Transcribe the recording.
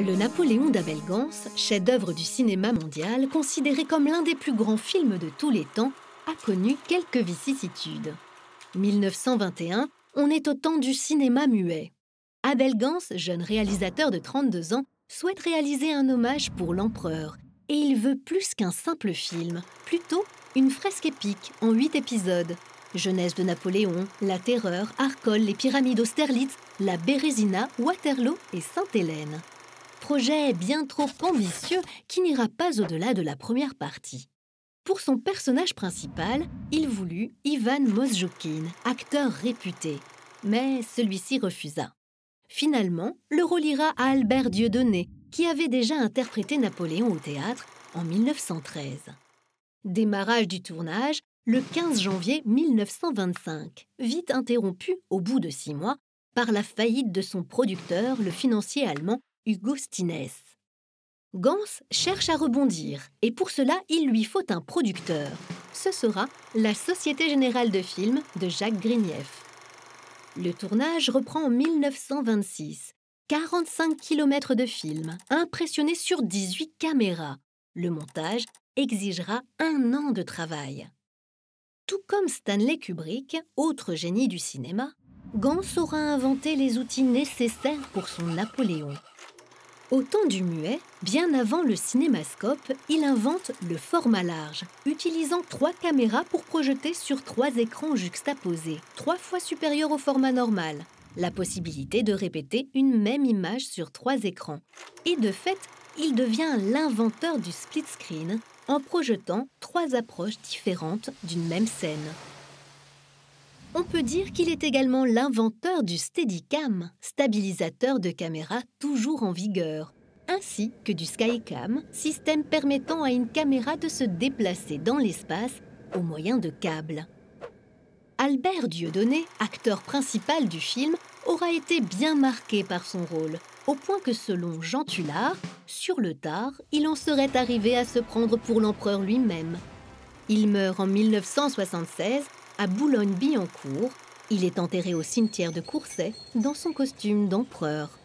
Le Napoléon d'Abel Gans, chef-d'œuvre du cinéma mondial, considéré comme l'un des plus grands films de tous les temps, a connu quelques vicissitudes. 1921, on est au temps du cinéma muet. Abel Gans, jeune réalisateur de 32 ans, souhaite réaliser un hommage pour l'empereur et il veut plus qu'un simple film, plutôt une fresque épique en 8 épisodes. Jeunesse de Napoléon, La Terreur, Arcole, les pyramides Austerlitz, la Bérésina, Waterloo et Sainte-Hélène projet bien trop ambitieux qui n'ira pas au-delà de la première partie. Pour son personnage principal, il voulut Ivan Mosjokin, acteur réputé, mais celui-ci refusa. Finalement, le rôle ira à Albert Dieudonné, qui avait déjà interprété Napoléon au théâtre en 1913. Démarrage du tournage le 15 janvier 1925, vite interrompu au bout de six mois par la faillite de son producteur, le financier allemand Hugo Gans cherche à rebondir et pour cela, il lui faut un producteur. Ce sera la Société Générale de Films de Jacques Grignief. Le tournage reprend en 1926. 45 km de film, impressionnés sur 18 caméras. Le montage exigera un an de travail. Tout comme Stanley Kubrick, autre génie du cinéma, Gans aura inventé les outils nécessaires pour son Napoléon. Au temps du muet, bien avant le cinémascope, il invente le format large, utilisant trois caméras pour projeter sur trois écrans juxtaposés, trois fois supérieurs au format normal. La possibilité de répéter une même image sur trois écrans. Et de fait, il devient l'inventeur du split screen en projetant trois approches différentes d'une même scène. On peut dire qu'il est également l'inventeur du Steadicam, stabilisateur de caméra toujours en vigueur, ainsi que du Skycam, système permettant à une caméra de se déplacer dans l'espace au moyen de câbles. Albert Dieudonné, acteur principal du film, aura été bien marqué par son rôle, au point que selon Jean Tullard, sur le tard, il en serait arrivé à se prendre pour l'empereur lui-même. Il meurt en 1976 à Boulogne-Billancourt. Il est enterré au cimetière de Courset dans son costume d'empereur.